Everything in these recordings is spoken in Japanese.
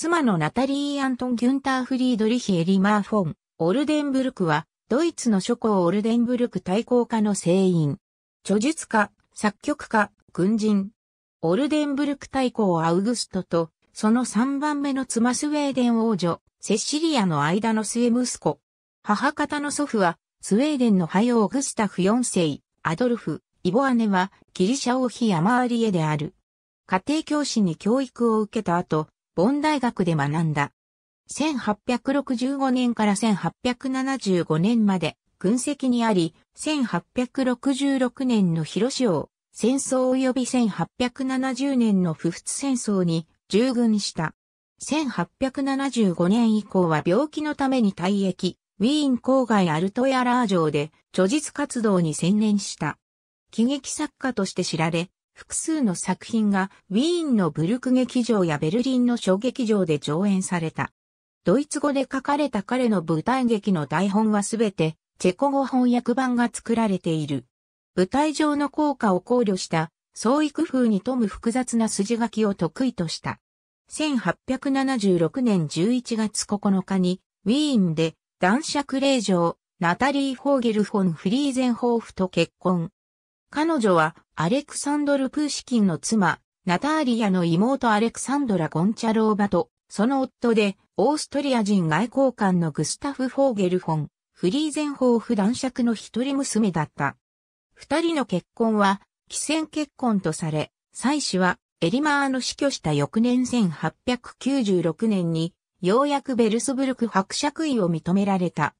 妻のナタリー・アントン・ギュンター・フリードリヒ・エリマー・フォン、オルデンブルクは、ドイツの諸侯オルデンブルク対抗家の聖員。著述家、作曲家、軍人。オルデンブルク対抗アウグストと、その3番目の妻スウェーデン王女、セシリアの間の末息子。母方の祖父は、スウェーデンのハヨーグスタフ4世、アドルフ、イボアネは、ギリシャ王妃アマーリエである。家庭教師に教育を受けた後、ボン大学で学んだ。1865年から1875年まで軍籍にあり、1866年の広潮戦争及び1870年の不仏戦争に従軍した。1875年以降は病気のために退役、ウィーン郊外アルトエアラー城で著述活動に専念した。喜劇作家として知られ、複数の作品がウィーンのブルク劇場やベルリンの小劇場で上演された。ドイツ語で書かれた彼の舞台劇の台本はすべてチェコ語翻訳版が作られている。舞台上の効果を考慮した創意工夫に富む複雑な筋書きを得意とした。1876年11月9日にウィーンで男爵令嬢ナタリー・フォーゲル・フォン・フリーゼンホーフと結婚。彼女はアレクサンドル・プーシキンの妻、ナターリアの妹アレクサンドラ・ゴンチャローバと、その夫で、オーストリア人外交官のグスタフ・フォーゲルフォン、フリーゼンホーフ男爵の一人娘だった。二人の結婚は、既戦結婚とされ、妻子は、エリマーの死去した翌年1896年に、ようやくベルスブルク伯爵位を認められた。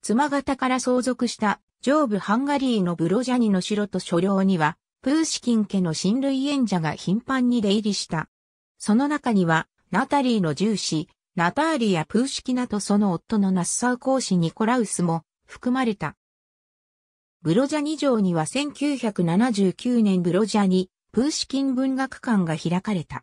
妻方から相続した上部ハンガリーのブロジャニの城と所領には、プーシキン家の親類縁者が頻繁に出入りした。その中には、ナタリーの従子、ナターリやプーシキナとその夫のナッサウ公子ニコラウスも含まれた。ブロジャニ城には1979年ブロジャニ、プーシキン文学館が開かれた。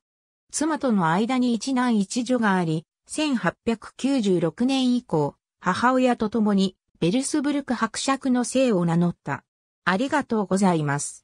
妻との間に一男一女があり、1896年以降、母親と共にベルスブルク伯爵の姓を名乗った。ありがとうございます。